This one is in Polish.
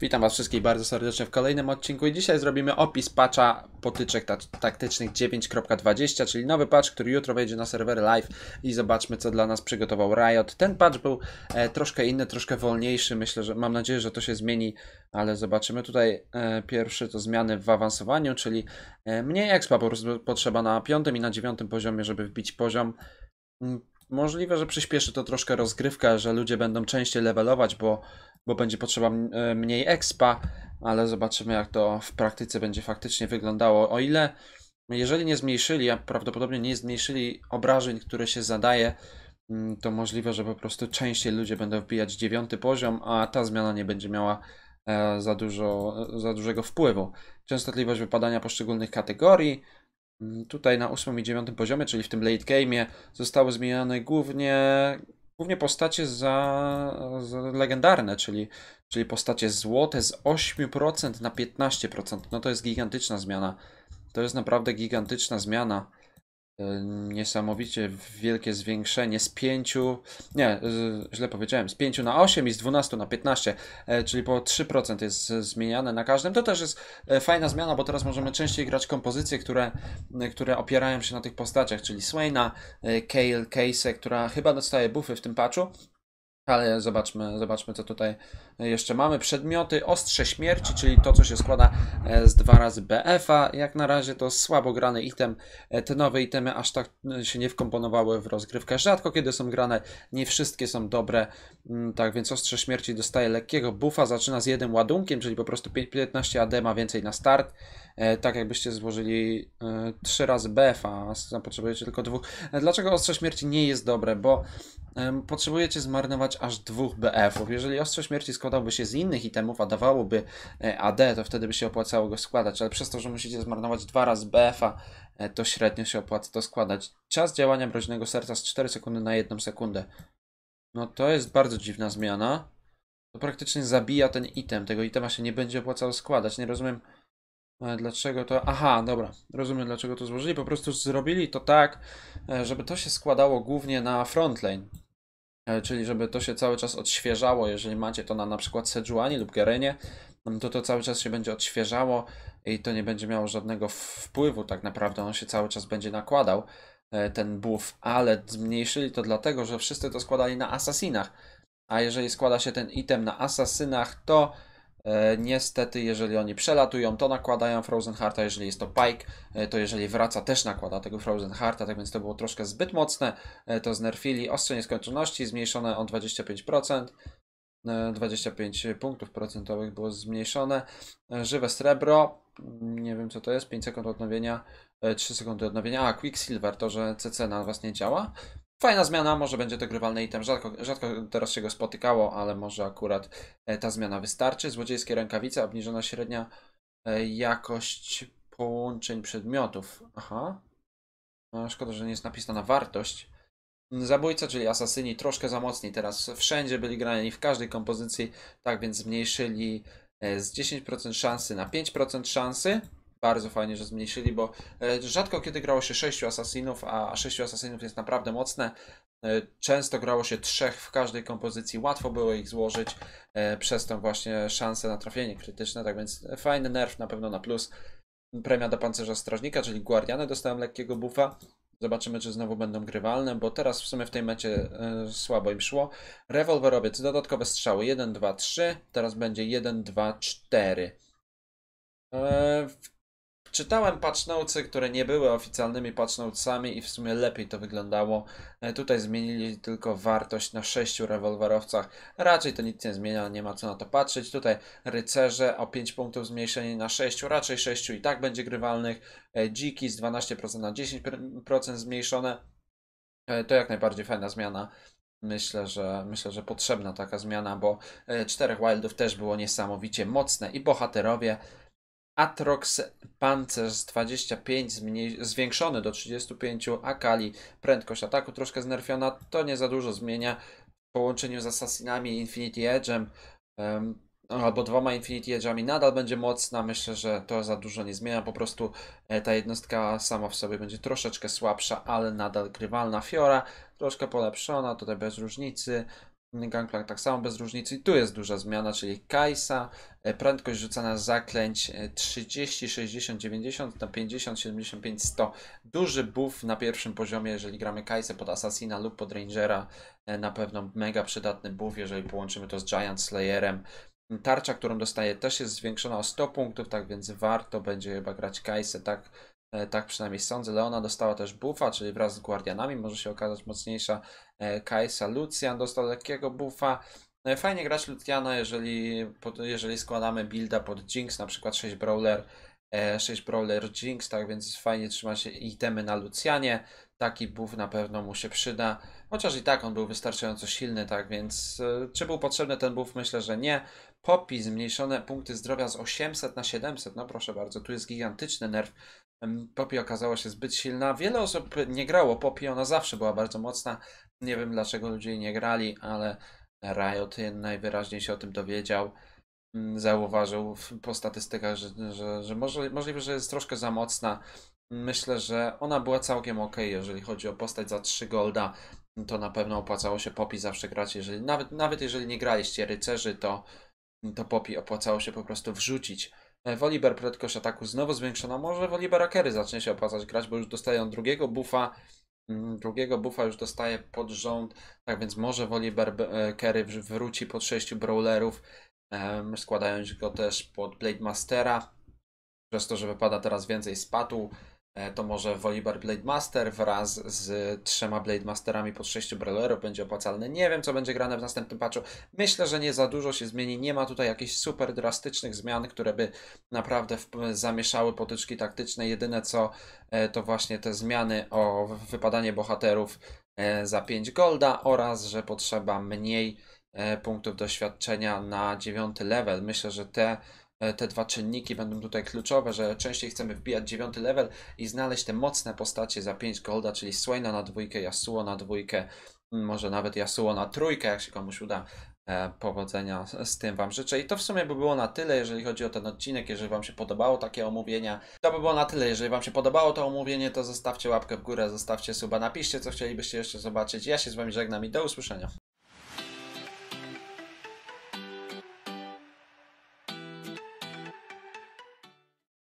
Witam Was wszystkich bardzo serdecznie w kolejnym odcinku i dzisiaj zrobimy opis patcha potyczek taktycznych 9.20, czyli nowy patch, który jutro wejdzie na serwery live i zobaczmy co dla nas przygotował Riot. Ten patch był e, troszkę inny, troszkę wolniejszy, myślę, że mam nadzieję, że to się zmieni, ale zobaczymy. Tutaj e, pierwszy to zmiany w awansowaniu, czyli e, mniej expa po prostu potrzeba na piątym i na dziewiątym poziomie, żeby wbić poziom. Mm, możliwe, że przyspieszy to troszkę rozgrywka, że ludzie będą częściej levelować, bo bo będzie potrzeba e, mniej expa, ale zobaczymy jak to w praktyce będzie faktycznie wyglądało. O ile, jeżeli nie zmniejszyli, a prawdopodobnie nie zmniejszyli obrażeń, które się zadaje, to możliwe, że po prostu częściej ludzie będą wbijać dziewiąty poziom, a ta zmiana nie będzie miała e, za, dużo, e, za dużego wpływu. Częstotliwość wypadania poszczególnych kategorii. Tutaj na ósmym i dziewiątym poziomie, czyli w tym late game'ie, zostały zmienione głównie głównie postacie za, za legendarne, czyli, czyli postacie złote z 8% na 15%. No to jest gigantyczna zmiana. To jest naprawdę gigantyczna zmiana. E, niesamowicie wielkie zwiększenie z 5, nie, źle powiedziałem, z 5 na 8 i z 12 na 15, e, czyli po 3% jest zmieniane na każdym. To też jest e, fajna zmiana, bo teraz możemy częściej grać kompozycje, które, które opierają się na tych postaciach, czyli Swaina, Kale, Case, która chyba dostaje buffy w tym patchu. Ale zobaczmy, zobaczmy, co tutaj jeszcze mamy. Przedmioty ostrze śmierci, czyli to, co się składa e, z dwa razy BF-a. Jak na razie to słabo grany item. E, te nowe itemy aż tak e, się nie wkomponowały w rozgrywkę. Rzadko kiedy są grane, nie wszystkie są dobre. Mm, tak więc ostrze śmierci dostaje lekkiego buffa. Zaczyna z jednym ładunkiem, czyli po prostu 15 AD ma więcej na start. Tak jakbyście złożyli 3 razy BF-a, a potrzebujecie tylko dwóch. Dlaczego ostrze śmierci nie jest dobre? Bo potrzebujecie zmarnować aż dwóch BF-ów. Jeżeli ostrze śmierci składałby się z innych itemów, a dawałoby e, AD, to wtedy by się opłacało go składać, ale przez to, że musicie zmarnować dwa razy BF-a, e, to średnio się opłaca to składać. Czas działania mroźnego serca z 4 sekundy na 1 sekundę. No to jest bardzo dziwna zmiana. To praktycznie zabija ten item. Tego itema się nie będzie opłacało składać. Nie rozumiem e, dlaczego to. Aha, dobra, rozumiem dlaczego to złożyli. Po prostu zrobili to tak, żeby to się składało głównie na frontline. E, czyli żeby to się cały czas odświeżało. Jeżeli macie to na na przykład Sejuani lub Gerenie, no to to cały czas się będzie odświeżało i to nie będzie miało żadnego wpływu tak naprawdę. On się cały czas będzie nakładał, e, ten buff, ale zmniejszyli to dlatego, że wszyscy to składali na asasinach. A jeżeli składa się ten item na asasynach, to E, niestety, jeżeli oni przelatują, to nakładają Frozen Hearta, jeżeli jest to Pike, e, to jeżeli wraca, też nakłada tego Frozen Hearta, tak więc to było troszkę zbyt mocne. E, to znerfili ostrze nieskończoności, zmniejszone o 25%. 25 punktów procentowych było zmniejszone. Żywe srebro, mm, nie wiem co to jest, 5 sekund odnowienia, 3 sekundy odnowienia. A, Quicksilver, to że CC na was nie działa. Fajna zmiana, może będzie to grywalny item, rzadko, rzadko teraz się go spotykało, ale może akurat e, ta zmiana wystarczy. Złodziejskie rękawice, obniżona średnia e, jakość połączeń przedmiotów. Aha. No, szkoda, że nie jest napisana wartość. Zabójca, czyli asasyni, troszkę za mocni teraz wszędzie byli grani w każdej kompozycji, tak więc zmniejszyli e, z 10% szansy na 5% szansy bardzo fajnie, że zmniejszyli, bo e, rzadko kiedy grało się 6 asasinów, a 6 asasinów jest naprawdę mocne. E, często grało się trzech w każdej kompozycji, łatwo było ich złożyć, e, przez tą właśnie szansę na trafienie krytyczne, tak więc fajny nerw na pewno na plus. Premia do Pancerza Strażnika, czyli Guardiany dostałem lekkiego buffa. Zobaczymy, czy znowu będą grywalne, bo teraz w sumie w tej mecie y, słabo im szło. Rewolwerowiec, dodatkowe strzały 1, 2, 3. Teraz będzie 1, 2, 4. Czytałem patch które nie były oficjalnymi patch i w sumie lepiej to wyglądało. E, tutaj zmienili tylko wartość na sześciu rewolwerowcach. Raczej to nic nie zmienia, nie ma co na to patrzeć. Tutaj rycerze o 5 punktów zmniejszeni na 6, raczej 6 i tak będzie grywalnych. E, dziki z 12% na 10% zmniejszone. E, to jak najbardziej fajna zmiana. Myślę, że myślę, że potrzebna taka zmiana, bo czterech wildów też było niesamowicie mocne i bohaterowie Atrox Pancerz 25 zmniej, zwiększony do 35 Akali. Prędkość ataku troszkę znerfiona, to nie za dużo zmienia w połączeniu z Assassinami Infinity Edge'em um, albo dwoma Infinity Edge'ami nadal będzie mocna. Myślę, że to za dużo nie zmienia, po prostu e, ta jednostka sama w sobie będzie troszeczkę słabsza, ale nadal grywalna. Fiora troszkę polepszona, tutaj bez różnicy. Gangplank tak samo bez różnicy. I tu jest duża zmiana, czyli Kajsa. E, prędkość rzucana zaklęć 30, 60, 90 na 50, 75, 100. Duży buff na pierwszym poziomie, jeżeli gramy Kaisę pod Assassina lub pod Rangera. E, na pewno mega przydatny buff, jeżeli połączymy to z Giant Slayerem. Tarcza, którą dostaje też jest zwiększona o 100 punktów, tak więc warto będzie chyba grać Kaisę, tak? E, tak przynajmniej sądzę. Leona dostała też buffa, czyli wraz z Guardianami może się okazać mocniejsza. E, Kaisa Lucian dostał lekkiego buffa. E, fajnie grać Luciana, jeżeli, jeżeli składamy builda pod Jinx, na przykład 6 Brawler, 6 Brawler Jinx, tak więc fajnie trzyma się itemy na Lucianie. Taki buff na pewno mu się przyda, chociaż i tak on był wystarczająco silny, tak więc czy był potrzebny ten buff? Myślę, że nie. Popi zmniejszone punkty zdrowia z 800 na 700, no proszę bardzo, tu jest gigantyczny nerw Poppy okazała się zbyt silna. Wiele osób nie grało Poppy, ona zawsze była bardzo mocna. Nie wiem dlaczego ludzie nie grali, ale Riot najwyraźniej się o tym dowiedział. Mm, zauważył po statystykach, że, że, że może, możliwe, że jest troszkę za mocna. Myślę, że ona była całkiem ok, jeżeli chodzi o postać za 3 golda. To na pewno opłacało się Poppy zawsze grać. Jeżeli, nawet, nawet jeżeli nie graliście rycerzy, to, to Poppy opłacało się po prostu wrzucić. E, Woliber prędkość ataku znowu zwiększona. Może Wolibera akery zacznie się opłacać grać, bo już dostaje on drugiego bufa. Mm, drugiego bufa już dostaje pod rząd. Tak więc może Woliber e, Kerry wróci pod sześciu brawlerów, składając go też pod Blade Mastera. Przez to, że wypada teraz więcej spatu, E, to może Volibear Blade Master wraz z trzema Blade Masterami pod sześciu Brawlerów będzie opłacalny. Nie wiem, co będzie grane w następnym patchu. Myślę, że nie za dużo się zmieni. Nie ma tutaj jakichś super drastycznych zmian, które by naprawdę zamieszały potyczki taktyczne. Jedyne co e, to właśnie te zmiany o wypadanie bohaterów e, za 5 golda oraz, że potrzeba mniej punktów doświadczenia na 9 level. Myślę, że te E, te dwa czynniki będą tutaj kluczowe, że częściej chcemy wbijać dziewiąty level i znaleźć te mocne postacie za 5 golda, czyli Swaina na dwójkę, Yasuo na dwójkę, mm, może nawet Yasuo na trójkę, jak się komuś uda. E, powodzenia z tym Wam życzę. I to w sumie by było na tyle, jeżeli chodzi o ten odcinek. Jeżeli Wam się podobało takie omówienia, to by było na tyle. Jeżeli Wam się podobało to omówienie, to zostawcie łapkę w górę, zostawcie suba, napiszcie, co chcielibyście jeszcze zobaczyć. Ja się z Wami żegnam i do usłyszenia.